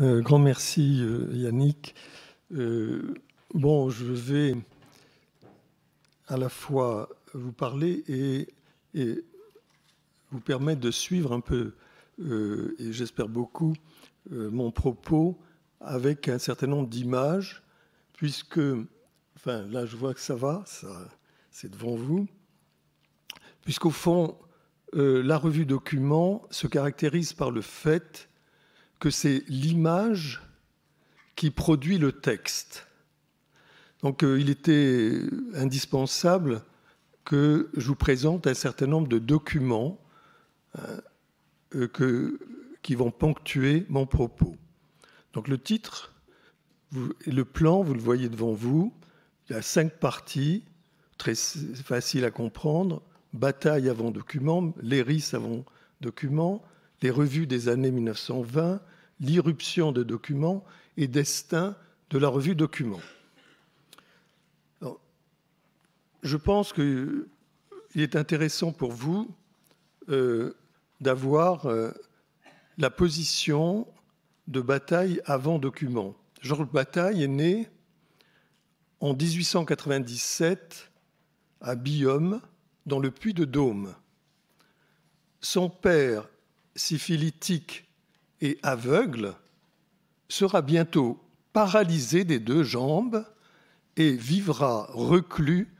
Euh, grand merci euh, Yannick. Euh, bon, je vais à la fois vous parler et, et vous permettre de suivre un peu, et j'espère beaucoup, mon propos avec un certain nombre d'images, puisque, enfin là je vois que ça va, ça, c'est devant vous, puisqu'au fond, la revue document se caractérise par le fait que c'est l'image qui produit le texte. Donc euh, il était indispensable que je vous présente un certain nombre de documents euh, euh, que, qui vont ponctuer mon propos. Donc le titre le plan, vous le voyez devant vous, il y a cinq parties, très faciles à comprendre. Bataille avant document, Léris avant document, les revues des années 1920, l'irruption de documents et destin de la revue Documents. je pense qu'il est intéressant pour vous euh, d'avoir euh, la position de Bataille avant Documents. Georges Bataille est né en 1897 à Biome, dans le puy de Dôme. Son père, syphilitique et aveugle sera bientôt paralysé des deux jambes et vivra reclus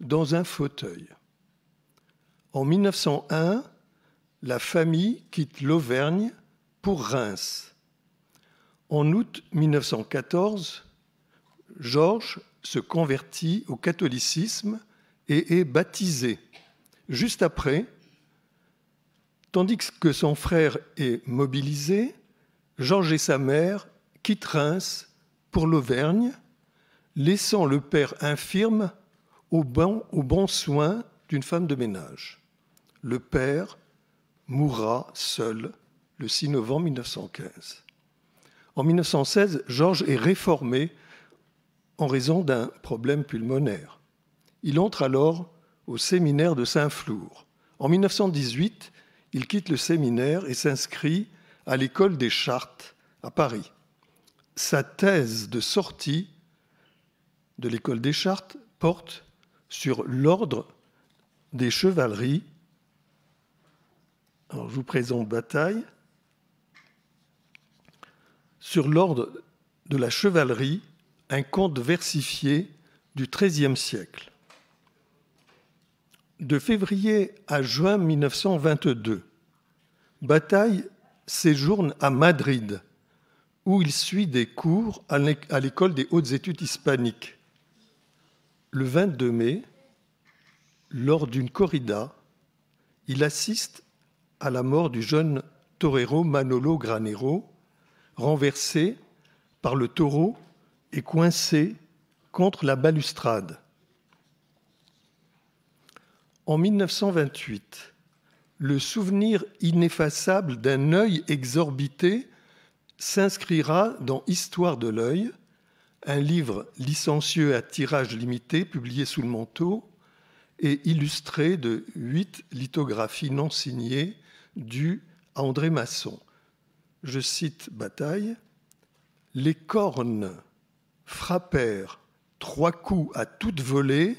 dans un fauteuil. En 1901, la famille quitte l'Auvergne pour Reims. En août 1914, Georges se convertit au catholicisme et est baptisé. Juste après, Tandis que son frère est mobilisé, Georges et sa mère quittent Reims pour l'Auvergne, laissant le père infirme au bon, au soin d'une femme de ménage. Le père mourra seul le 6 novembre 1915. En 1916, Georges est réformé en raison d'un problème pulmonaire. Il entre alors au séminaire de Saint-Flour. En 1918, il quitte le séminaire et s'inscrit à l'école des chartes à Paris. Sa thèse de sortie de l'école des chartes porte sur l'ordre des chevaleries. je vous présente Bataille. Sur l'ordre de la chevalerie, un conte versifié du XIIIe siècle de février à juin 1922, Bataille séjourne à Madrid, où il suit des cours à l'école des hautes études hispaniques. Le 22 mai, lors d'une corrida, il assiste à la mort du jeune torero Manolo Granero, renversé par le taureau et coincé contre la balustrade. En 1928, le souvenir ineffaçable d'un œil exorbité s'inscrira dans Histoire de l'œil, un livre licencieux à tirage limité publié sous le manteau et illustré de huit lithographies non signées du André Masson. Je cite Bataille Les cornes frappèrent trois coups à toute volée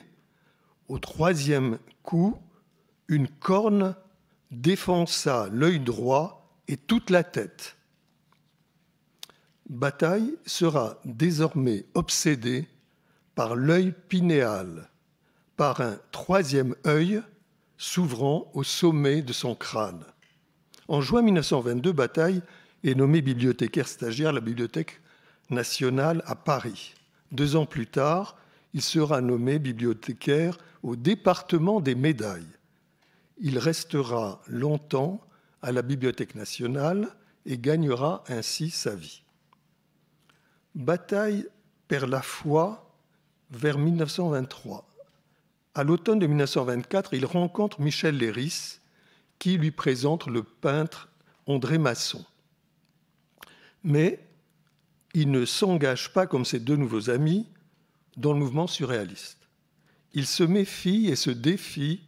au troisième coup, une corne défonça l'œil droit et toute la tête. Bataille sera désormais obsédé par l'œil pinéal, par un troisième œil s'ouvrant au sommet de son crâne. En juin 1922, Bataille est nommé bibliothécaire stagiaire à la Bibliothèque nationale à Paris. Deux ans plus tard, il sera nommé bibliothécaire au département des médailles. Il restera longtemps à la Bibliothèque nationale et gagnera ainsi sa vie. Bataille perd la foi vers 1923. À l'automne de 1924, il rencontre Michel Léris, qui lui présente le peintre André Masson. Mais il ne s'engage pas comme ses deux nouveaux amis dans le mouvement surréaliste il se méfie et se défie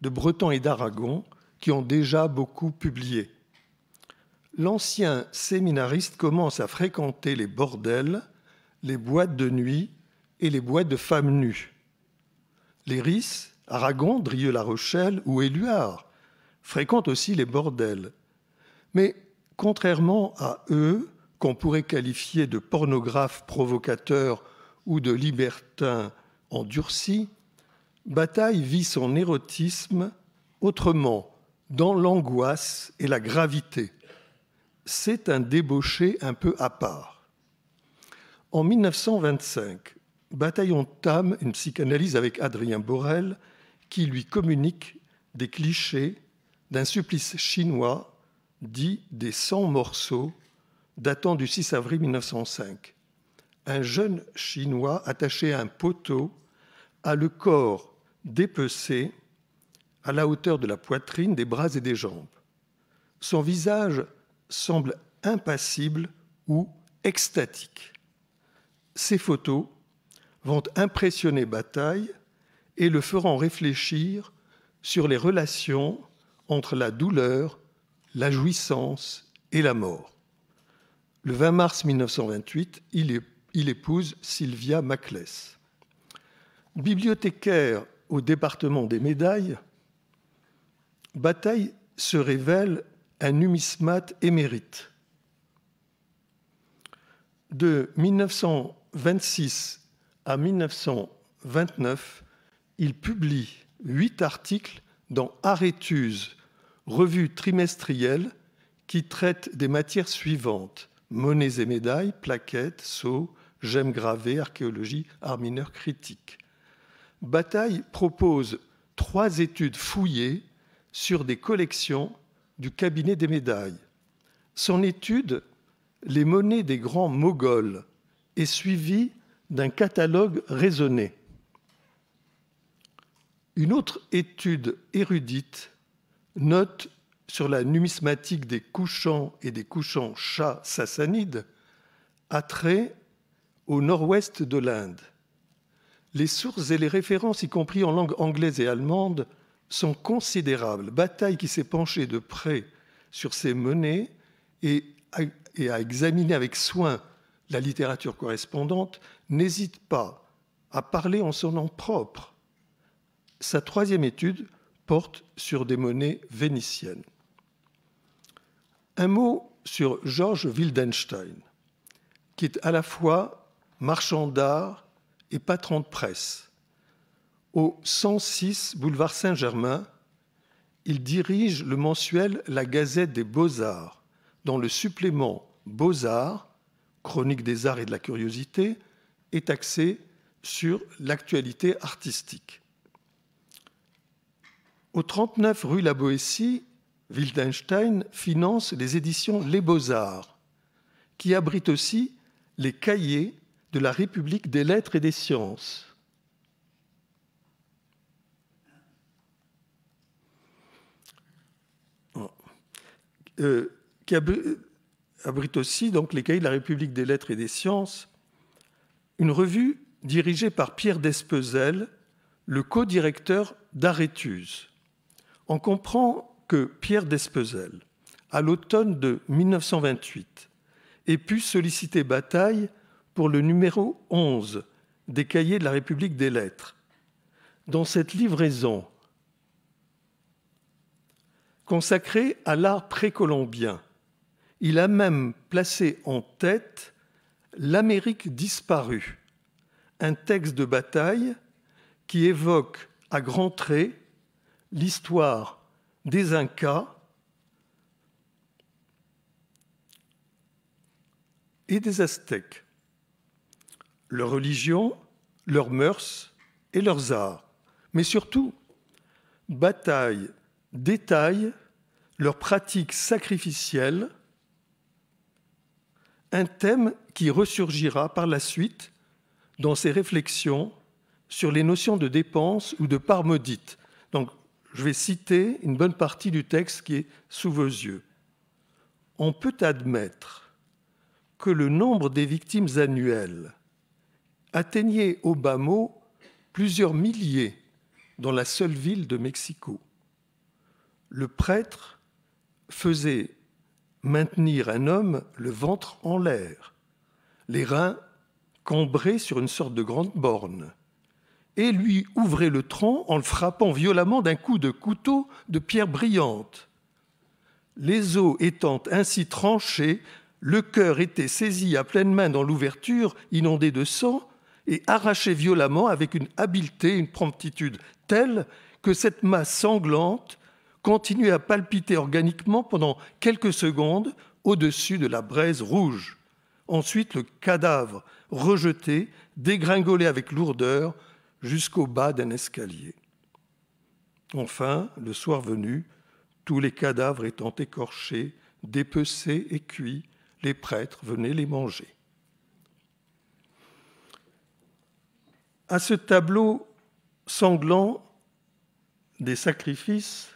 de Breton et d'Aragon qui ont déjà beaucoup publié. L'ancien séminariste commence à fréquenter les bordels, les boîtes de nuit et les boîtes de femmes nues. Léris, Aragon, Drieux-La Rochelle ou Éluard fréquentent aussi les bordels. Mais contrairement à eux, qu'on pourrait qualifier de pornographes provocateurs ou de libertins endurcis, Bataille vit son érotisme autrement, dans l'angoisse et la gravité. C'est un débauché un peu à part. En 1925, Bataillon tame une psychanalyse avec Adrien Borel qui lui communique des clichés d'un supplice chinois dit des 100 morceaux datant du 6 avril 1905. Un jeune chinois attaché à un poteau a le corps dépecé à la hauteur de la poitrine, des bras et des jambes. Son visage semble impassible ou extatique. Ces photos vont impressionner Bataille et le feront réfléchir sur les relations entre la douleur, la jouissance et la mort. Le 20 mars 1928, il, épouse Sylvia Maclès. Bibliothécaire au département des médailles, Bataille se révèle un numismate émérite. De 1926 à 1929, il publie huit articles dans Arétuse, revue trimestrielle qui traite des matières suivantes monnaies et médailles, plaquettes, sceaux, gemmes gravées, archéologie, art mineur critique. Bataille propose trois études fouillées sur des collections du cabinet des médailles. Son étude, Les monnaies des grands moghols, est suivie d'un catalogue raisonné. Une autre étude érudite note sur la numismatique des couchants et des couchants chats sassanides, trait au nord-ouest de l'Inde. Les sources et les références, y compris en langue anglaise et allemande, sont considérables. Bataille qui s'est penchée de près sur ces monnaies et et a examiné avec soin la littérature correspondante, n'hésite pas à parler en son nom propre. Sa troisième étude porte sur des monnaies vénitiennes. Un mot sur Georges Wildenstein, qui est à la fois marchand d'art et patron de presse. Au 106 boulevard Saint-Germain, il dirige le mensuel La Gazette des Beaux-Arts, dont le supplément Beaux-Arts, chronique des arts et de la curiosité, est axé sur l'actualité artistique. Au 39 rue La Boétie, Wildenstein finance les éditions Les Beaux-Arts, qui abritent aussi les cahiers de la République des lettres et des sciences. Oh. Euh, qui abrite aussi donc les cahiers de la République des lettres et des sciences, une revue dirigée par Pierre Despezel, le co-directeur d'Arétuse. On comprend que Pierre Despezel, à l'automne de 1928, ait pu solliciter bataille pour le numéro 11 des cahiers de la République des lettres. Dans cette livraison consacrée à l'art précolombien, il a même placé en tête L'Amérique disparue, un texte de bataille qui évoque à grands traits l'histoire des Incas et des Aztèques leur religion, leurs mœurs et leurs arts, mais surtout bataille, détaille leurs pratiques sacrificielles, un thème qui ressurgira par la suite dans ses réflexions sur les notions de dépenses ou de part maudite. Donc, je vais citer une bonne partie du texte qui est sous vos yeux. On peut admettre que le nombre des victimes annuelles atteignait au bas mot plusieurs milliers dans la seule ville de Mexico. Le prêtre faisait maintenir un homme le ventre en l'air, les reins cambrés sur une sorte de grande borne, et lui ouvrait le tronc en le frappant violemment d'un coup de couteau de pierre brillante. Les os étant ainsi tranchés, le cœur était saisi à pleine main dans l'ouverture, inondé de sang, et arrachée violemment avec une habileté, une promptitude telle que cette masse sanglante continuait à palpiter organiquement pendant quelques secondes au-dessus de la braise rouge. Ensuite, le cadavre, rejeté, dégringolait avec lourdeur jusqu'au bas d'un escalier. Enfin, le soir venu, tous les cadavres étant écorchés, dépecés et cuits, les prêtres venaient les manger. À ce tableau sanglant des sacrifices,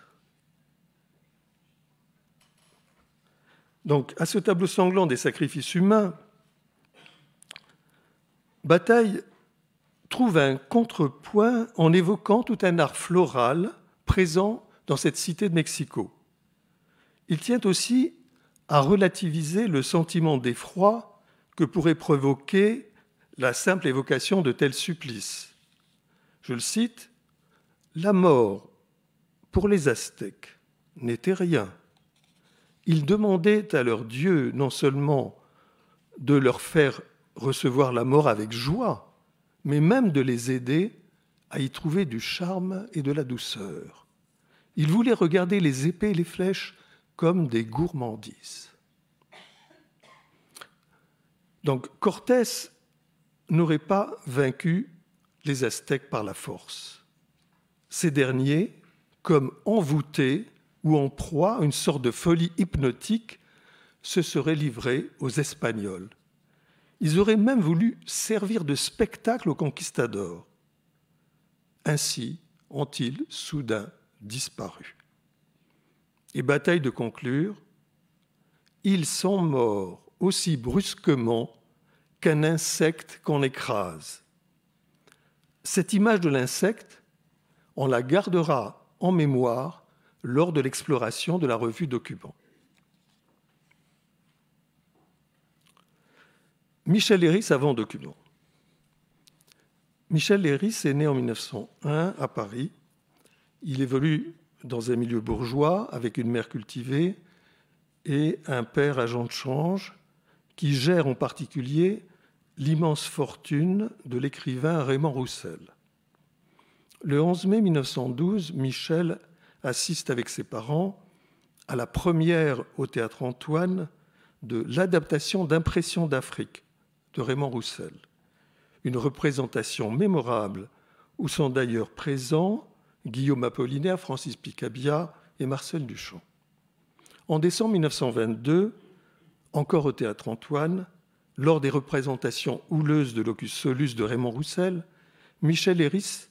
donc à ce tableau sanglant des sacrifices humains, Bataille trouve un contrepoint en évoquant tout un art floral présent dans cette cité de Mexico. Il tient aussi à relativiser le sentiment d'effroi que pourrait provoquer la simple évocation de tels supplices. Je le cite, La mort, pour les Aztèques, n'était rien. Ils demandaient à leur Dieu non seulement de leur faire recevoir la mort avec joie, mais même de les aider à y trouver du charme et de la douceur. Ils voulaient regarder les épées et les flèches comme des gourmandises. Donc Cortés n'aurait pas vaincu les Aztèques par la force. Ces derniers, comme envoûtés ou en proie à une sorte de folie hypnotique, se seraient livrés aux Espagnols. Ils auraient même voulu servir de spectacle aux conquistadors. Ainsi ont-ils soudain disparu. Et bataille de conclure, ils sont morts aussi brusquement qu'un insecte qu'on écrase. Cette image de l'insecte, on la gardera en mémoire lors de l'exploration de la revue Document. Michel Léris avant Document. Michel Léris est né en 1901 à Paris. Il évolue dans un milieu bourgeois avec une mère cultivée et un père agent de change qui gère en particulier l'immense fortune de l'écrivain Raymond Roussel. Le 11 mai 1912, Michel assiste avec ses parents à la première au théâtre Antoine de l'adaptation d'Impression d'Afrique de Raymond Roussel, une représentation mémorable où sont d'ailleurs présents Guillaume Apollinaire, Francis Picabia et Marcel Duchamp. En décembre 1922, encore au théâtre Antoine, lors des représentations houleuses de Locus Solus de Raymond Roussel, Michel Héris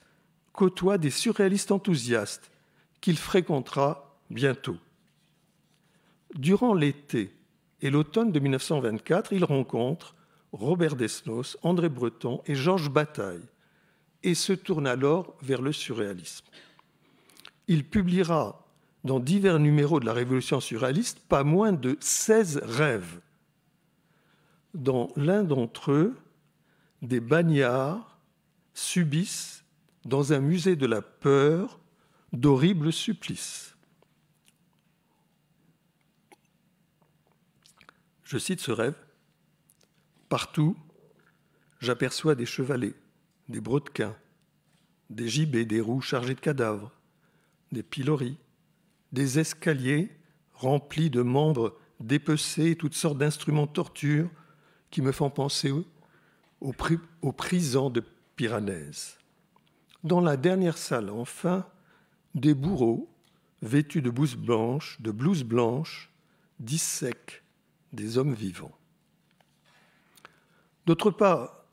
côtoie des surréalistes enthousiastes qu'il fréquentera bientôt. Durant l'été et l'automne de 1924, il rencontre Robert Desnos, André Breton et Georges Bataille et se tourne alors vers le surréalisme. Il publiera dans divers numéros de la Révolution surréaliste pas moins de 16 rêves dans l'un d'entre eux, des bagnards subissent dans un musée de la peur d'horribles supplices. Je cite ce rêve. Partout, j'aperçois des chevalets, des brodequins, des gibets, des roues chargées de cadavres, des piloris, des escaliers remplis de membres dépecés, et toutes sortes d'instruments de torture, qui me font penser aux, prisons de Piranèse. Dans la dernière salle, enfin, des bourreaux, vêtus de blouses blanches, de blouses blanches, dissèquent des hommes vivants. D'autre part,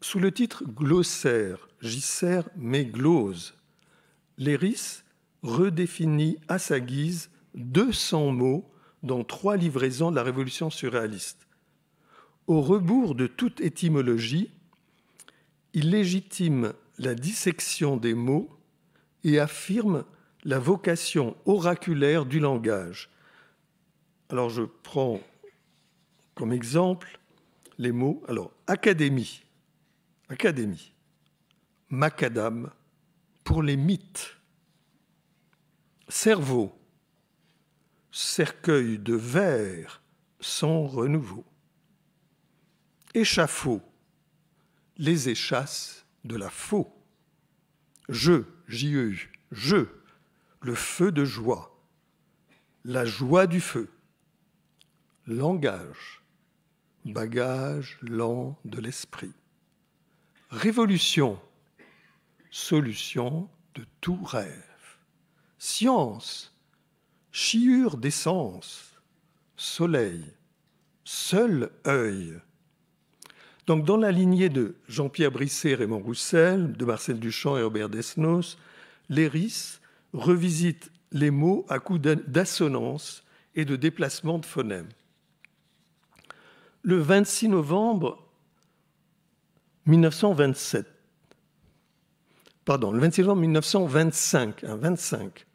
sous le titre Glossaire, sers mes gloses », Léris redéfinit à sa guise 200 mots dans trois livraisons de la Révolution surréaliste au rebours de toute étymologie, il légitime la dissection des mots et affirme la vocation oraculaire du langage. Alors je prends comme exemple les mots alors académie, académie, macadam pour les mythes, cerveau, cercueil de verre sans renouveau échafaud, les échasses de la faux. Je, j e je, le feu de joie, la joie du feu, langage, bagage lent de l'esprit, révolution, solution de tout rêve, science, chiure d'essence, soleil, seul œil, donc, dans la lignée de Jean-Pierre Brisset, Raymond Roussel, de Marcel Duchamp et Robert Desnos, Léris revisite les mots à coup d'assonance et de déplacement de phonèmes. Le 26 novembre 1927, pardon, le 26 1925, hein, 25,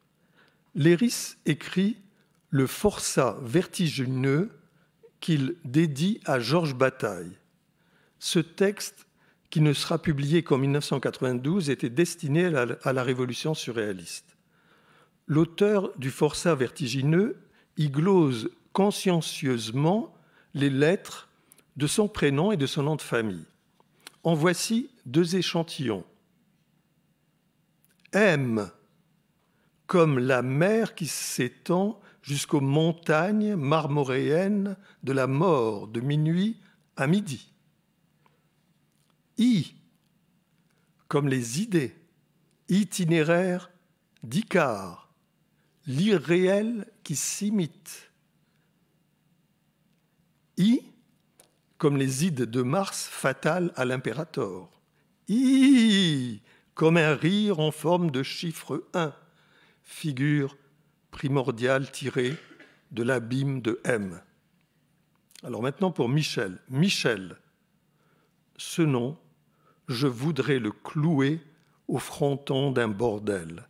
Léris écrit le forçat vertigineux qu'il dédie à Georges Bataille ce texte, qui ne sera publié qu'en 1992, était destiné à la, révolution surréaliste. L'auteur du forçat vertigineux y glose consciencieusement les lettres de son prénom et de son nom de famille. En voici deux échantillons. M, comme la mer qui s'étend jusqu'aux montagnes marmoréennes de la mort de minuit à midi. I, comme les idées, itinéraires d'Icare, l'irréel qui s'imite. I, comme les ides de Mars fatales à l'impérator. I, comme un rire en forme de chiffre 1, figure primordiale tirée de l'abîme de M. Alors maintenant pour Michel. Michel, ce nom je voudrais le clouer au fronton d'un bordel.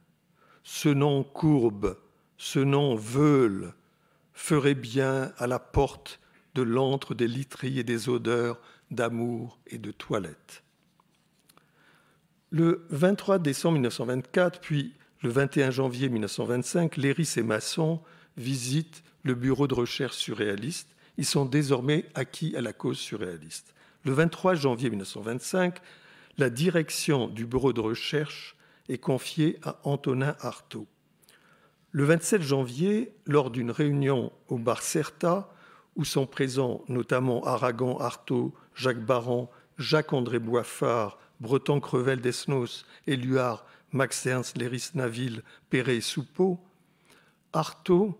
Ce nom courbe, ce nom veule, ferait bien à la porte de l'antre des literies et des odeurs d'amour et de toilette. Le 23 décembre 1924, puis le 21 janvier 1925, Léris et Masson visitent le bureau de recherche surréaliste. Ils sont désormais acquis à la cause surréaliste. Le 23 janvier 1925, la direction du bureau de recherche est confiée à Antonin Artaud. Le 27 janvier, lors d'une réunion au bar Certa, où sont présents notamment Aragon, Artaud, Jacques Baran, Jacques-André Boifard, Breton Crevel Desnos, Éluard, Max Ernst, Léris Naville, Perret Soupeau, Artaud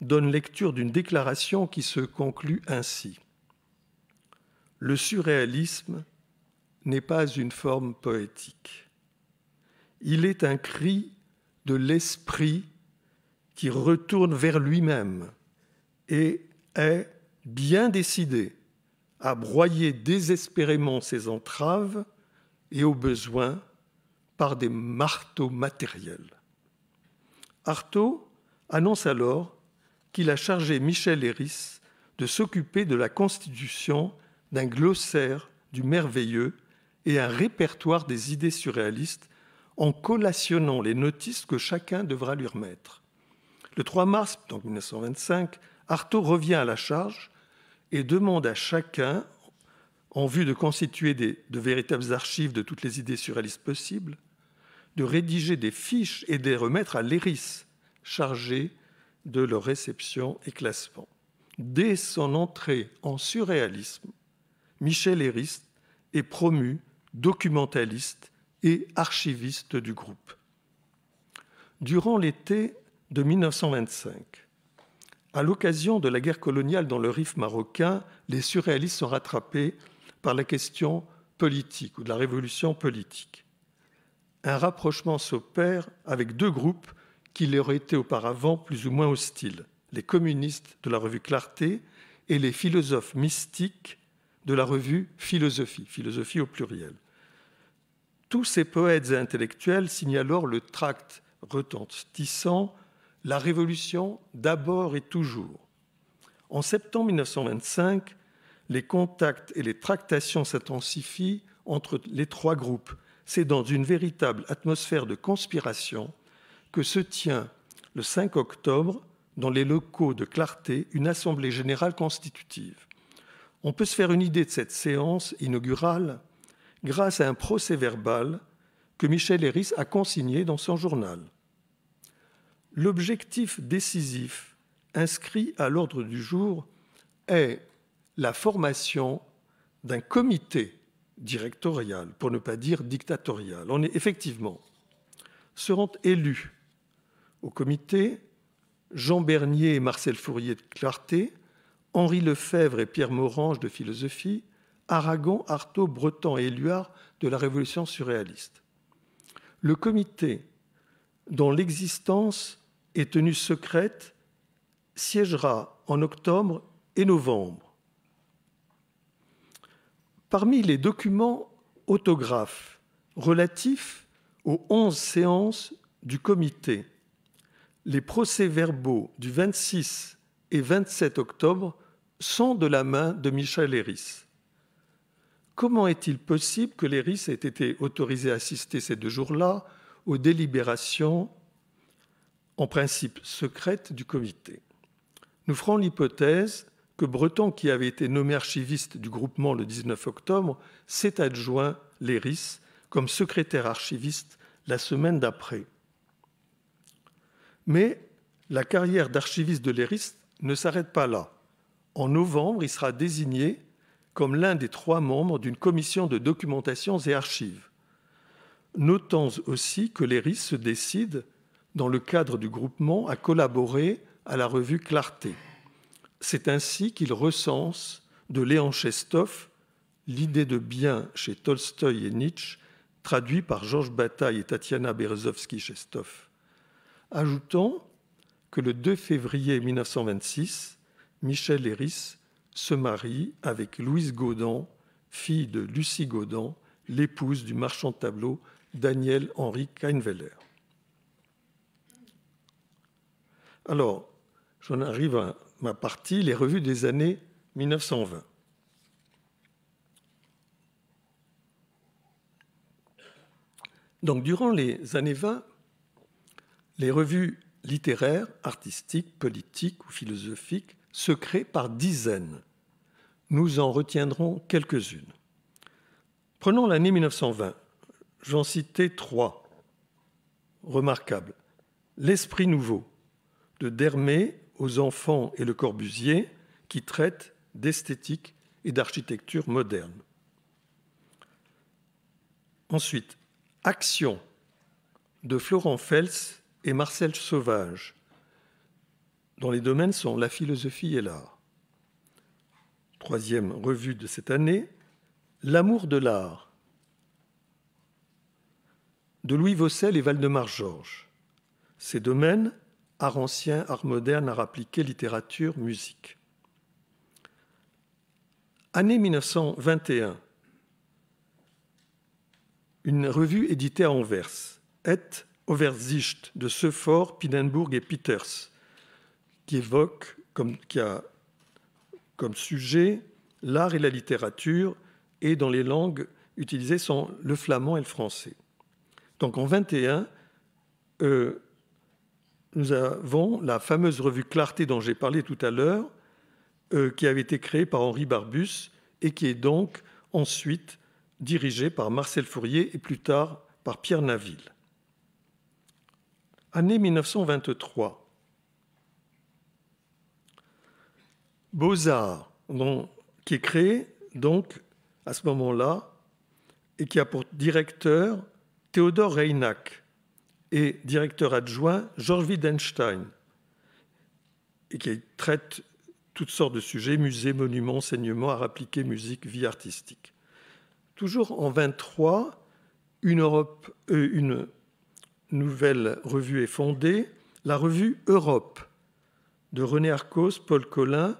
donne lecture d'une déclaration qui se conclut ainsi. Le surréalisme n'est pas une forme poétique. Il est un cri de l'esprit qui retourne vers lui-même et est bien décidé à broyer désespérément ses entraves et au besoins par des marteaux matériels. Artaud annonce alors qu'il a chargé Michel Héris de s'occuper de la constitution d'un glossaire du merveilleux et un répertoire des idées surréalistes en collationnant les notices que chacun devra lui remettre. Le 3 mars 1925, Artaud revient à la charge et demande à chacun, en vue de constituer de véritables archives de toutes les idées surréalistes possibles, de rédiger des fiches et de les remettre à l'ERIS, chargé de leur réception et classement. Dès son entrée en surréalisme, Michel Hérisse est promu documentaliste et archiviste du groupe. Durant l'été de 1925, à l'occasion de la guerre coloniale dans le Rif marocain, les surréalistes sont rattrapés par la question politique ou de la révolution politique. Un rapprochement s'opère avec deux groupes qui leur étaient auparavant plus ou moins hostiles, les communistes de la revue Clarté et les philosophes mystiques de la revue Philosophie, philosophie au pluriel. Tous ces poètes et intellectuels signent alors le tract retentissant La Révolution d'abord et toujours. En septembre 1925, les contacts et les tractations s'intensifient entre les trois groupes. C'est dans une véritable atmosphère de conspiration que se tient le 5 octobre, dans les locaux de Clarté, une assemblée générale constitutive. On peut se faire une idée de cette séance inaugurale grâce à un procès verbal que Michel Héris a consigné dans son journal. L'objectif décisif inscrit à l'ordre du jour est la formation d'un comité directorial, pour ne pas dire dictatorial. On est effectivement, seront élus au comité Jean Bernier et Marcel Fourier de Clarté, Henri Lefebvre et Pierre Morange de philosophie, Aragon, Artaud, Breton et Éluard de la révolution surréaliste. Le comité, dont l'existence est tenue secrète, siégera en octobre et novembre. Parmi les documents autographes relatifs aux onze séances du comité, les procès-verbaux du 26 et 27 octobre sont de la main de Michel Héris. Comment est-il possible que l'Héris ait été autorisé à assister ces deux jours-là aux délibérations en principe secrètes du comité Nous ferons l'hypothèse que Breton, qui avait été nommé archiviste du groupement le 19 octobre, s'est adjoint l'Héris comme secrétaire archiviste la semaine d'après. Mais la carrière d'archiviste de l'Héris ne s'arrête pas là. En novembre, il sera désigné comme l'un des trois membres d'une commission de documentations et archives. Notons aussi que l'ERIS se décide, dans le cadre du groupement, à collaborer à la revue Clarté. C'est ainsi qu'il recense de Léon Chestov l'idée de bien chez Tolstoï et Nietzsche, traduit par Georges Bataille et Tatiana Berezovsky-Chestov. Ajoutons que le 2 février 1926, Michel Léris se marie avec Louise Gaudan, fille de Lucie Gaudin, l'épouse du marchand de Daniel Henri Kainweller. Alors, j'en arrive à ma partie, les revues des années 1920. Donc, durant les années 20, les revues littéraires, artistiques, politiques ou philosophiques se créent par dizaines. Nous en retiendrons quelques-unes. Prenons l'année 1920. J'en citais trois remarquables. L'Esprit nouveau, de Dermé aux enfants et le Corbusier, qui traite d'esthétique et d'architecture moderne. Ensuite, Action, de Florent Fels et Marcel Sauvage, dont les domaines sont la philosophie et l'art. Troisième revue de cette année, L'amour de l'art, de Louis Vaucel et Valdemar Georges. Ces domaines, art ancien, art moderne, art appliqué, littérature, musique. Année 1921, une revue éditée à Anvers, Et Overzicht de fort, Pinenburg et Peters, qui évoque comme, qui a comme sujet l'art et la littérature et dans les langues utilisées sont le flamand et le français. Donc en 21, euh, nous avons la fameuse revue Clarté dont j'ai parlé tout à l'heure, euh, qui avait été créée par Henri Barbus et qui est donc ensuite dirigée par Marcel Fourier et plus tard par Pierre Naville. Année 1923. Beaux-Arts, qui est créé donc à ce moment-là et qui a pour directeur Théodore Reynac et directeur adjoint Georges Wiedenstein, et qui traite toutes sortes de sujets, musées, monuments, enseignement, art appliqué, musique, vie artistique. Toujours en 23, une Europe, euh, une nouvelle revue est fondée, la revue Europe de René Arcos, Paul Collin,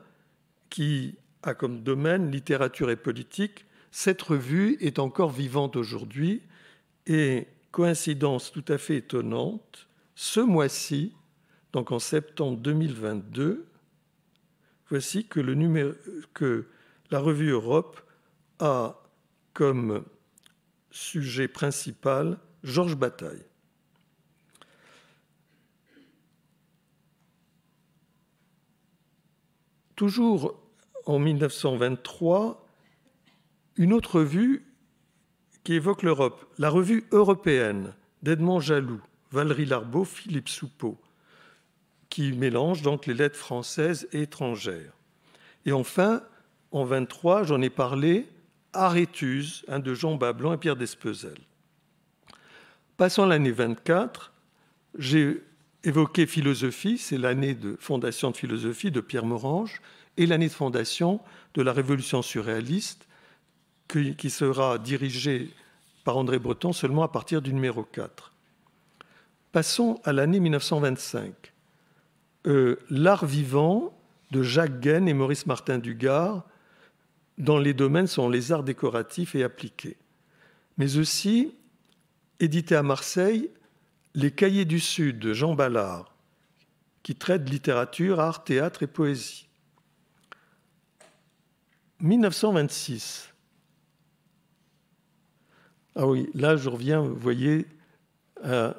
qui a comme domaine littérature et politique. Cette revue est encore vivante aujourd'hui et, coïncidence tout à fait étonnante, ce mois-ci, donc en septembre 2022, voici que, que la revue Europe a comme sujet principal Georges Bataille. Toujours en 1923, une autre revue qui évoque l'Europe, la revue européenne d'Edmond Jaloux, Valérie Larbeau, Philippe Soupeau, qui mélange donc les lettres françaises et étrangères. Et enfin, en 23, j'en ai parlé, Arétuse, un de Jean Bablon et Pierre Despezel. Passant l'année 24, j'ai Évoquer philosophie, c'est l'année de fondation de philosophie de Pierre Morange et l'année de fondation de la révolution surréaliste qui sera dirigée par André Breton seulement à partir du numéro 4. Passons à l'année 1925. Euh, L'art vivant de Jacques Guen et Maurice Martin Dugard dans les domaines sont les arts décoratifs et appliqués. Mais aussi, édité à Marseille, les cahiers du Sud de Jean Ballard, qui traite littérature, art, théâtre et poésie. 1926. Ah oui, là je reviens, vous voyez, la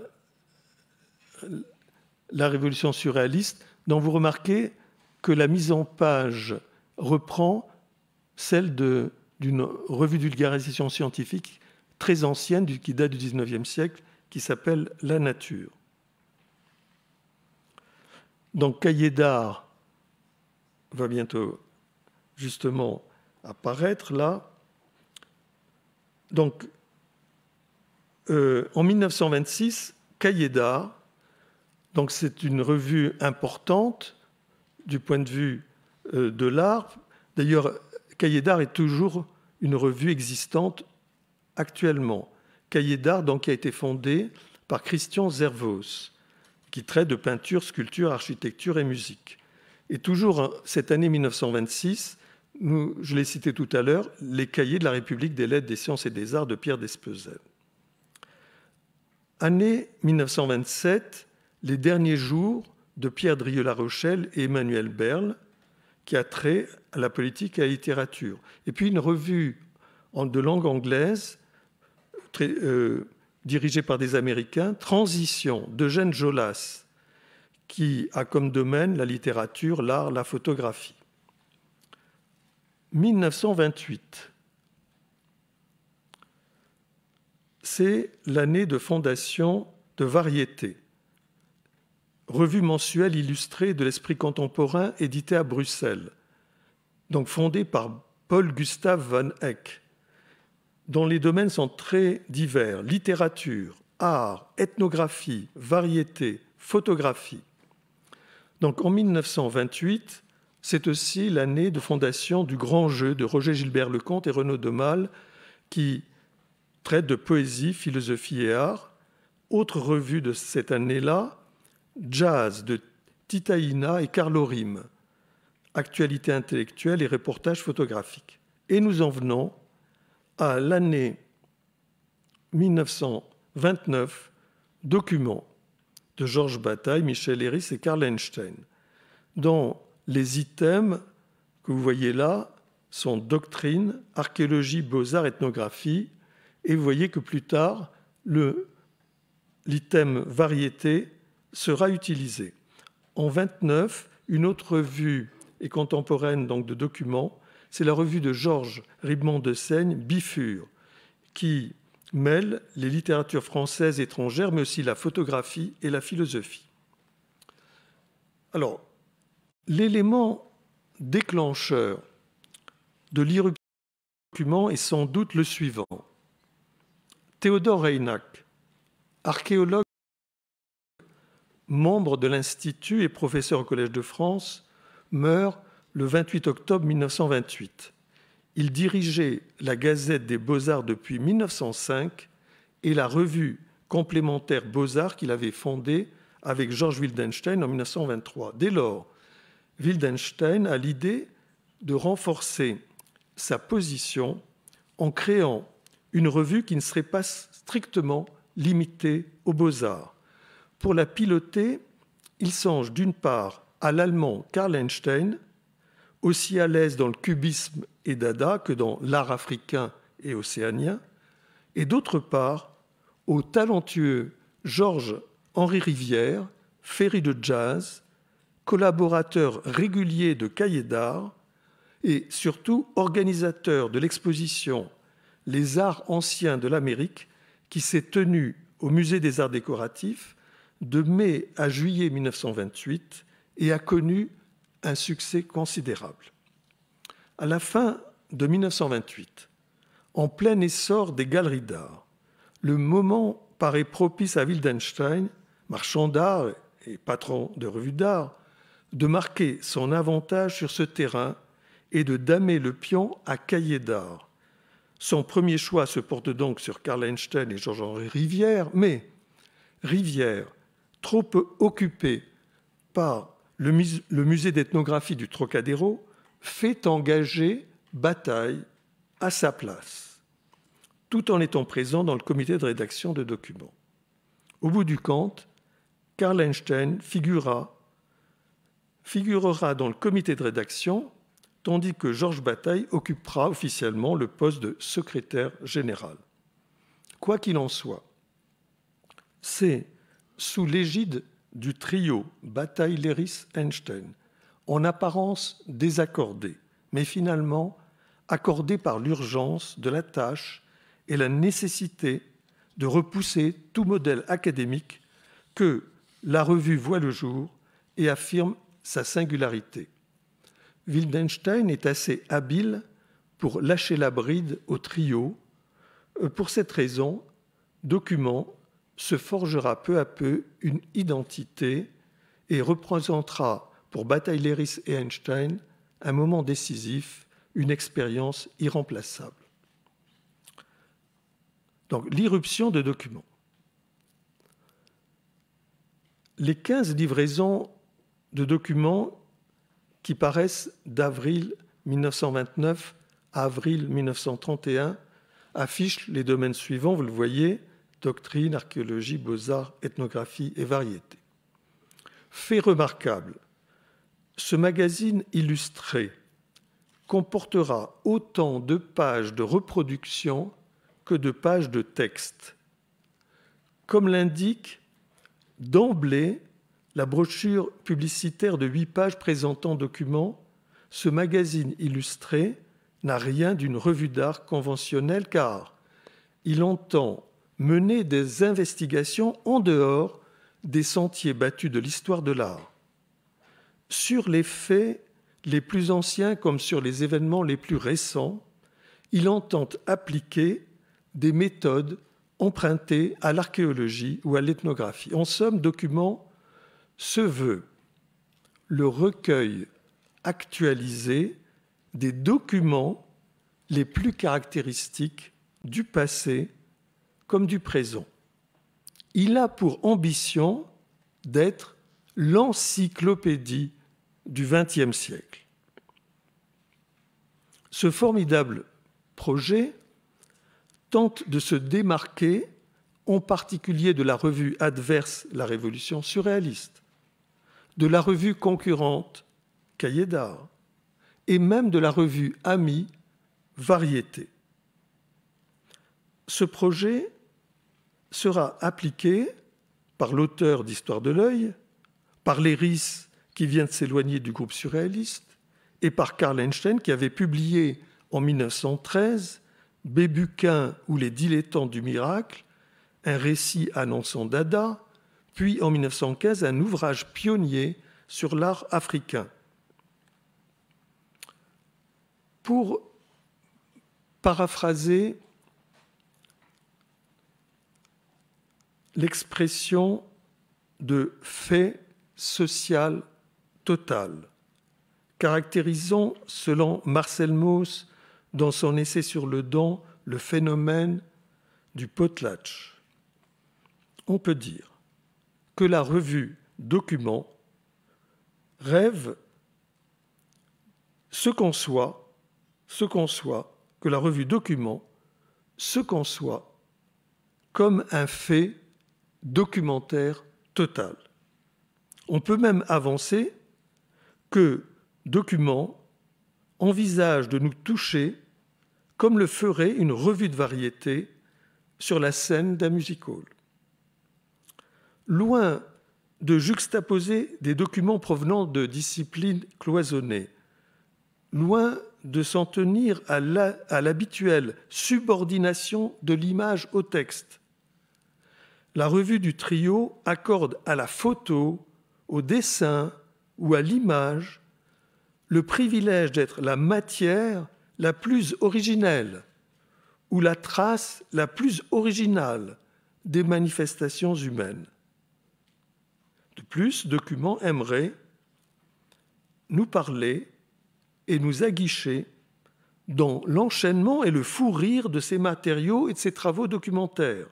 révolution surréaliste, dont vous remarquez que la mise en page reprend celle d'une revue d'ulgarisation scientifique très ancienne, qui date du 19e siècle, qui s'appelle La nature. Donc Cahier d'art va bientôt justement apparaître là. Donc euh, en 1926, Cahier d'art, donc c'est une revue importante du point de vue euh, de l'art. D'ailleurs, Cahier d'art est toujours une revue existante actuellement cahier d'art donc, qui a été fondé par Christian Zervos, qui traite de peinture, sculpture, architecture et musique. Et toujours hein, cette année 1926, nous, je l'ai cité tout à l'heure, les cahiers de la République des lettres, des sciences et des arts de Pierre Despezel. Année 1927, les derniers jours de Pierre Drieux-La Rochelle et Emmanuel Berle, qui a trait à la politique et à la littérature. Et puis une revue de langue anglaise euh, dirigé par des Américains, Transition d'Eugène Jolas, qui a comme domaine la littérature, l'art, la photographie. 1928, c'est l'année de fondation de Variété, revue mensuelle illustrée de l'esprit contemporain éditée à Bruxelles, donc fondée par Paul Gustave Van Eck, dont les domaines sont très divers, littérature, art, ethnographie, variété, photographie. Donc en 1928, c'est aussi l'année de fondation du Grand Jeu de Roger Gilbert Lecomte et Renaud Mal, qui traite de poésie, philosophie et art. Autre revue de cette année-là, Jazz de Titaïna et Carlo Rime, Actualité intellectuelle et reportage photographique. Et nous en venons à l'année 1929 Documents de Georges Bataille, Michel Héris et Karl Einstein. dont les items que vous voyez là sont doctrine, archéologie, beaux-arts, ethnographie, et vous voyez que plus tard, l'item variété sera utilisé. En 29, une autre vue est contemporaine donc de documents c'est la revue de Georges Ribemont de Bifur, qui mêle les littératures françaises étrangères, mais aussi la photographie et la philosophie. Alors, l'élément déclencheur de l'irruption du document est sans doute le suivant. Théodore Reynac, archéologue, membre de l'Institut et professeur au Collège de France, meurt le 28 octobre 1928. Il dirigeait la Gazette des Beaux-Arts depuis 1905 et la revue complémentaire Beaux-Arts qu'il avait fondée avec Georges Wildenstein en 1923. Dès lors, Wildenstein a l'idée de renforcer sa position en créant une revue qui ne serait pas strictement limitée aux beaux-arts. Pour la piloter, il songe d'une part à l'allemand Karl Einstein, aussi à l'aise dans le cubisme et dada que dans l'art africain et océanien, et d'autre part au talentueux Georges Henri Rivière, ferry de jazz, collaborateur régulier de Cahiers d'art et surtout organisateur de l'exposition Les arts anciens de l'Amérique qui s'est tenue au Musée des arts décoratifs de mai à juillet 1928 et a connu un succès considérable. À la fin de 1928, en plein essor des galeries d'art, le moment paraît propice à Wildenstein, marchand d'art et patron de revues d'art, de marquer son avantage sur ce terrain et de damer le pion à cahier d'art. Son premier choix se porte donc sur Karl Einstein et Georges-Henri Rivière, mais Rivière, trop peu occupé par le, musée d'ethnographie du Trocadéro fait engager bataille à sa place, tout en étant présent dans le comité de rédaction de documents. Au bout du compte, Karl Einstein figurera dans le comité de rédaction, tandis que Georges Bataille occupera officiellement le poste de secrétaire général. Quoi qu'il en soit, c'est sous l'égide du trio bataille leris einstein en apparence désaccordé, mais finalement accordé par l'urgence de la tâche et la nécessité de repousser tout modèle académique que la revue voit le jour et affirme sa singularité. Wildenstein est assez habile pour lâcher la bride au trio. Euh, pour cette raison, Document se forgera peu à peu une identité et représentera pour Bataille-Léris et Einstein un moment décisif, une expérience irremplaçable. Donc l'irruption de documents. Les 15 livraisons de documents qui paraissent d'avril 1929 à avril 1931 affichent les domaines suivants, vous le voyez, doctrine, archéologie, beaux-arts, ethnographie et variétés. Fait remarquable, ce magazine illustré comportera autant de pages de reproduction que de pages de texte. Comme l'indique d'emblée la brochure publicitaire de huit pages présentant documents, ce magazine illustré n'a rien d'une revue d'art conventionnelle car il entend mener des investigations en dehors des sentiers battus de l'histoire de l'art, sur les faits les plus anciens comme sur les événements les plus récents, il entend appliquer des méthodes empruntées à l'archéologie ou à l'ethnographie. En somme, document se veut le recueil actualisé des documents les plus caractéristiques du passé comme du présent. Il a pour ambition d'être l'encyclopédie du XXe siècle. Ce formidable projet tente de se démarquer en particulier de la revue adverse La Révolution surréaliste, de la revue concurrente Cahiers d'art et même de la revue Ami Variété. Ce projet sera appliqué par l'auteur d'Histoire de l'œil, par Léris qui vient de s'éloigner du groupe surréaliste, et par Karl Einstein qui avait publié en 1913 Bébuquin ou les dilettants du miracle, un récit annonçant Dada, puis en 1915 un ouvrage pionnier sur l'art africain. Pour paraphraser l'expression de fait social total, caractérisant, selon Marcel Mauss, dans son essai sur le don, le phénomène du potlatch. On peut dire que la revue Document rêve ce qu'on soit, ce qu'on soit, que la revue Document se conçoit comme un fait documentaire total. On peut même avancer que document envisage de nous toucher comme le ferait une revue de variété sur la scène d'un music hall. Loin de juxtaposer des documents provenant de disciplines cloisonnées, loin de s'en tenir à l'habituelle subordination de l'image au texte, la revue du trio accorde à la photo, au dessin ou à l'image le privilège d'être la matière la plus originelle ou la trace la plus originale des manifestations humaines. De plus, document aimerait nous parler et nous aguicher dans l'enchaînement et le fou rire de ces matériaux et de ces travaux documentaires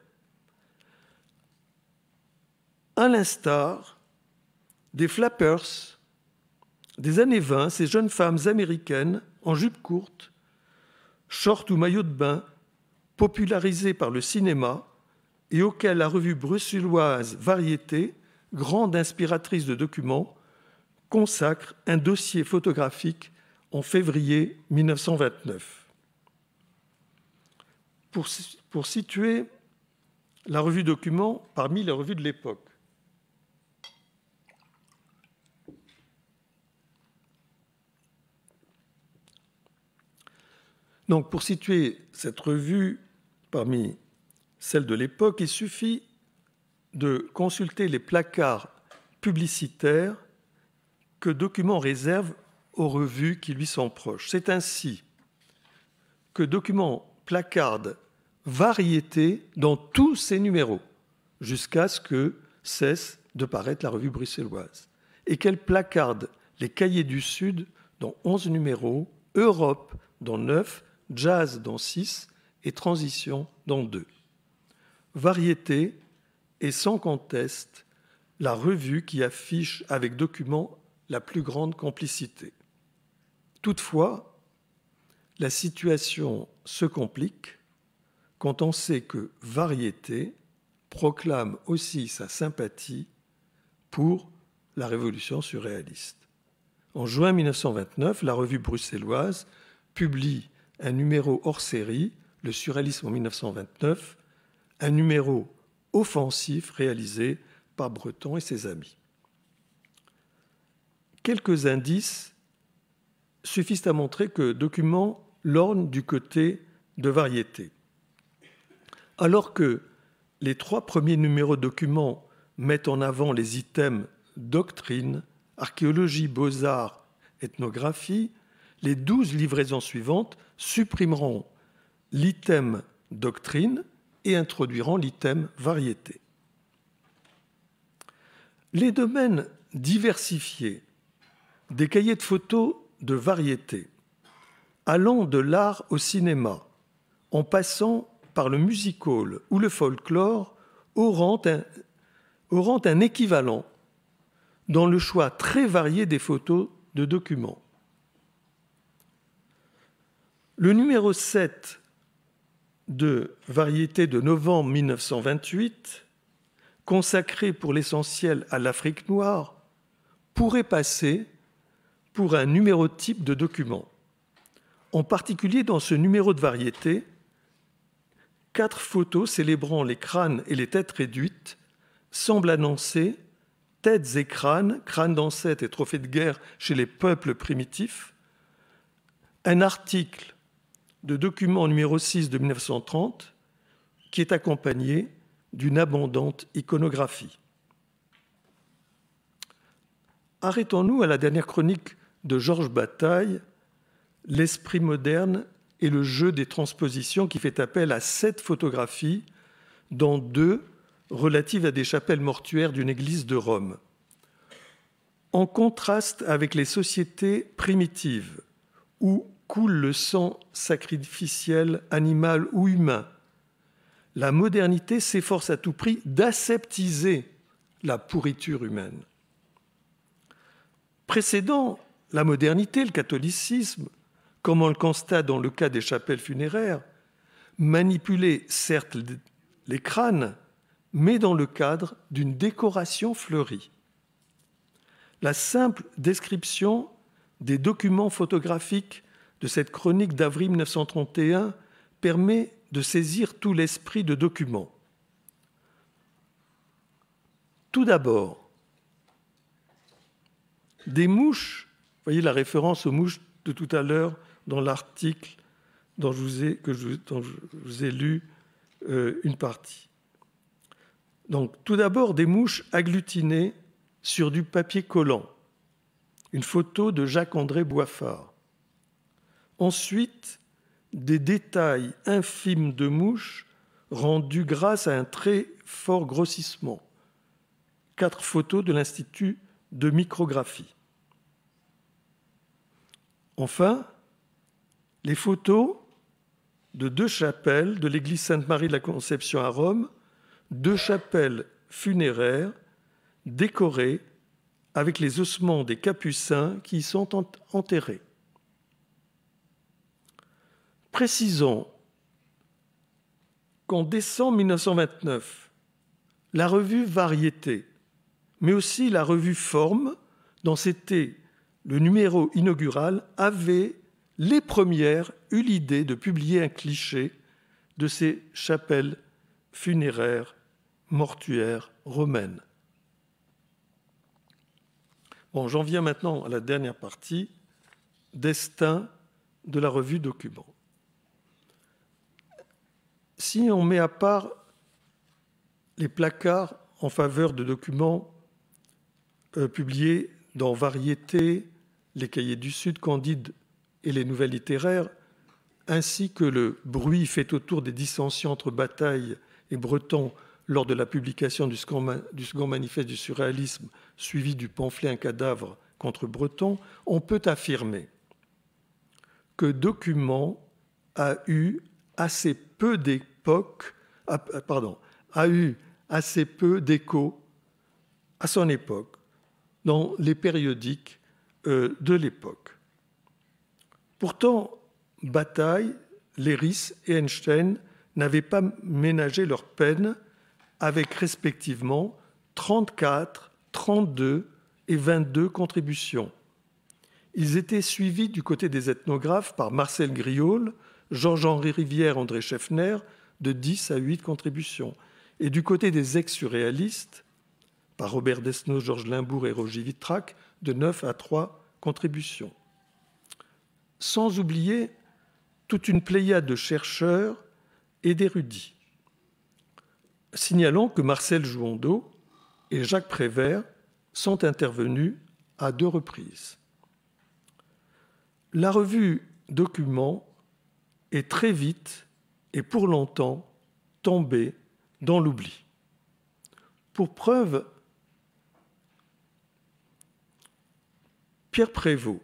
à l'instar des flappers des années 20, ces jeunes femmes américaines en jupe courte, short ou maillot de bain, popularisées par le cinéma et auxquelles la revue bruxelloise Variété, grande inspiratrice de documents, consacre un dossier photographique en février 1929. Pour, pour situer la revue Documents parmi les revues de l'époque, Donc pour situer cette revue parmi celles de l'époque, il suffit de consulter les placards publicitaires que Document réserve aux revues qui lui sont proches. C'est ainsi que Document placarde variété dans tous ses numéros jusqu'à ce que cesse de paraître la revue bruxelloise et qu'elle placarde les cahiers du Sud dans 11 numéros, Europe dans 9 jazz dans 6 et transition dans 2. Variété est sans conteste la revue qui affiche avec document la plus grande complicité. Toutefois, la situation se complique quand on sait que Variété proclame aussi sa sympathie pour la révolution surréaliste. En juin 1929, la revue bruxelloise publie un numéro hors série, le surréalisme en 1929, un numéro offensif réalisé par Breton et ses amis. Quelques indices suffisent à montrer que document l'orne du côté de variété. Alors que les trois premiers numéros documents mettent en avant les items doctrine, archéologie, beaux-arts, ethnographie, les douze livraisons suivantes supprimeront l'item doctrine et introduiront l'item variété. Les domaines diversifiés des cahiers de photos de variété, allant de l'art au cinéma, en passant par le musical ou le folklore, auront un, auront un équivalent dans le choix très varié des photos de documents. Le numéro 7 de Variété de novembre 1928, consacré pour l'essentiel à l'Afrique noire, pourrait passer pour un numéro type de document. En particulier dans ce numéro de variété, quatre photos célébrant les crânes et les têtes réduites semblent annoncer têtes et crânes, crânes d'ancêtres et trophées de guerre chez les peuples primitifs. Un article de document numéro 6 de 1930 qui est accompagné d'une abondante iconographie. Arrêtons-nous à la dernière chronique de Georges Bataille, L'esprit moderne et le jeu des transpositions qui fait appel à sept photographies, dont deux relatives à des chapelles mortuaires d'une église de Rome. En contraste avec les sociétés primitives, où coule le sang sacrificiel animal ou humain. La modernité s'efforce à tout prix d'aseptiser la pourriture humaine. Précédant la modernité, le catholicisme, comme on le constate dans le cas des chapelles funéraires, manipulait certes les crânes, mais dans le cadre d'une décoration fleurie. La simple description des documents photographiques de cette chronique d'avril 1931 permet de saisir tout l'esprit de document. Tout d'abord, des mouches, voyez la référence aux mouches de tout à l'heure dans l'article dont je vous ai, lu euh, une partie. Donc, tout d'abord, des mouches agglutinées sur du papier collant. Une photo de Jacques-André Boiffard. Ensuite, des détails infimes de mouches rendus grâce à un très fort grossissement. Quatre photos de l'Institut de micrographie. Enfin, les photos de deux chapelles de l'église Sainte-Marie de la Conception à Rome, deux chapelles funéraires décorées avec les ossements des capucins qui y sont enterrés. Précisons qu'en décembre 1929, la revue Variété, mais aussi la revue Forme, dont c'était le numéro inaugural, avait les premières eu l'idée de publier un cliché de ces chapelles funéraires, mortuaires romaines. Bon, j'en viens maintenant à la dernière partie, destin de la revue Document si on met à part les placards en faveur de documents euh, publiés dans Variété, les cahiers du Sud, Candide et les nouvelles littéraires, ainsi que le bruit fait autour des dissensions entre Bataille et Breton lors de la publication du du second manifeste du surréalisme, suivi du pamphlet Un cadavre contre Breton, on peut affirmer que document a eu assez peu d'époque, ah, euh, pardon, a eu assez peu d'écho à son époque dans les périodiques euh, de l'époque. Pourtant, Bataille, Léris et Einstein n'avaient pas ménagé leur peine avec respectivement 34, 32 et 22 contributions. Ils étaient suivis du côté des ethnographes par Marcel Griol. Georges-Henri Rivière, André Scheffner, de 10 à 8 contributions. Et du côté des ex-surréalistes, par Robert Desnos, Georges Limbourg et Roger Vitrac, de 9 à 3 contributions. Sans oublier toute une pléiade de chercheurs et d'érudits. Signalons que Marcel Jouandeau et Jacques Prévert sont intervenus à deux reprises. La revue Document, est très vite et pour longtemps tombé dans l'oubli. Pour preuve, Pierre Prévost,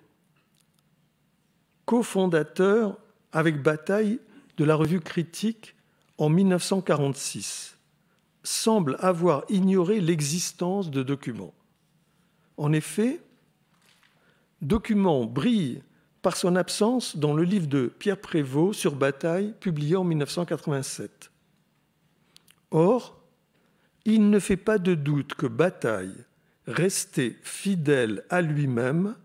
cofondateur avec Bataille de la revue Critique en 1946, semble avoir ignoré l'existence de documents. En effet, documents brillent par son absence dans le livre de Pierre Prévost sur Bataille, publié en 1987. Or, il ne fait pas de doute que Bataille, resté fidèle à lui-même,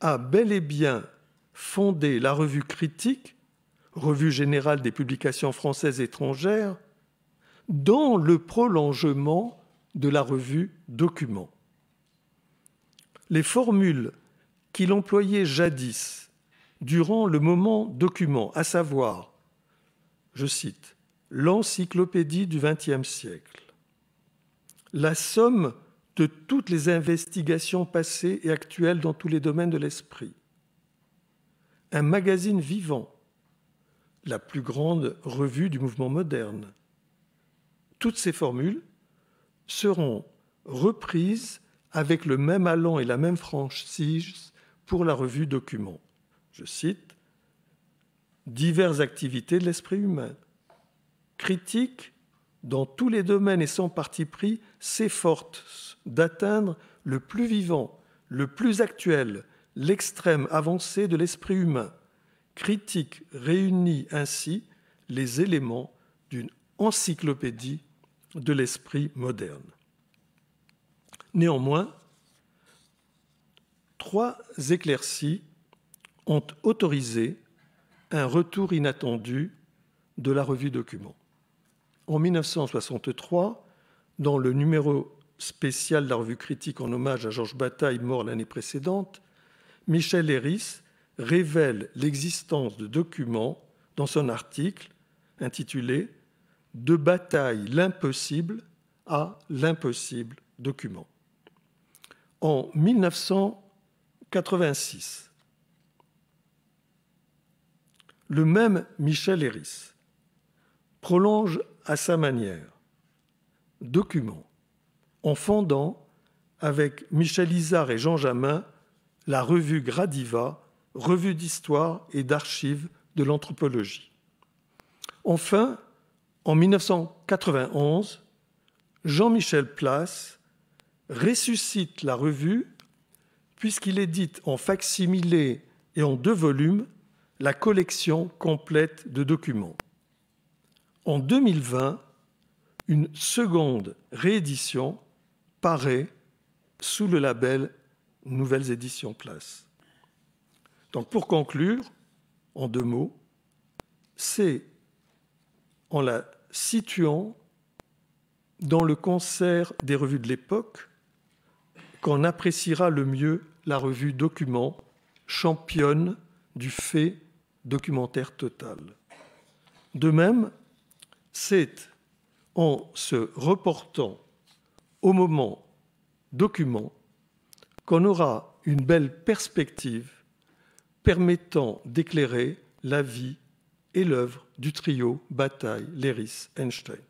a bel et bien fondé la revue critique, revue générale des publications françaises étrangères, dans le prolongement de la revue document. Les formules qu'il employait jadis durant le moment document, à savoir, je cite, l'encyclopédie du XXe siècle, la somme de toutes les investigations passées et actuelles dans tous les domaines de l'esprit, un magazine vivant, la plus grande revue du mouvement moderne. Toutes ces formules seront reprises avec le même allant et la même franchise pour la revue Document je cite, diverses activités de l'esprit humain. Critique dans tous les domaines et sans parti pris, s'efforce d'atteindre le plus vivant, le plus actuel, l'extrême avancée de l'esprit humain. Critique réunit ainsi les éléments d'une encyclopédie de l'esprit moderne. Néanmoins, trois éclaircies ont autorisé un retour inattendu de la revue document. En 1963, dans le numéro spécial de la revue Critique en hommage à Georges Bataille, mort l'année précédente, Michel Héris révèle l'existence de documents dans son article intitulé De bataille l'impossible à l'impossible document. En 1986, le même Michel Héris prolonge à sa manière document en fondant avec Michel Isard et Jean Jamin la revue Gradiva, revue d'histoire et d'archives de l'anthropologie. Enfin, en 1991, Jean-Michel Place ressuscite la revue puisqu'il édite en facsimilé et en deux volumes la collection complète de documents. En 2020, une seconde réédition paraît sous le label Nouvelles éditions Place. Donc pour conclure, en deux mots, c'est en la situant dans le concert des revues de l'époque qu'on appréciera le mieux la revue Document, championne du fait documentaire total. De même, c'est en se reportant au moment document qu'on aura une belle perspective permettant d'éclairer la vie et l'œuvre du trio Bataille, Léris, Einstein.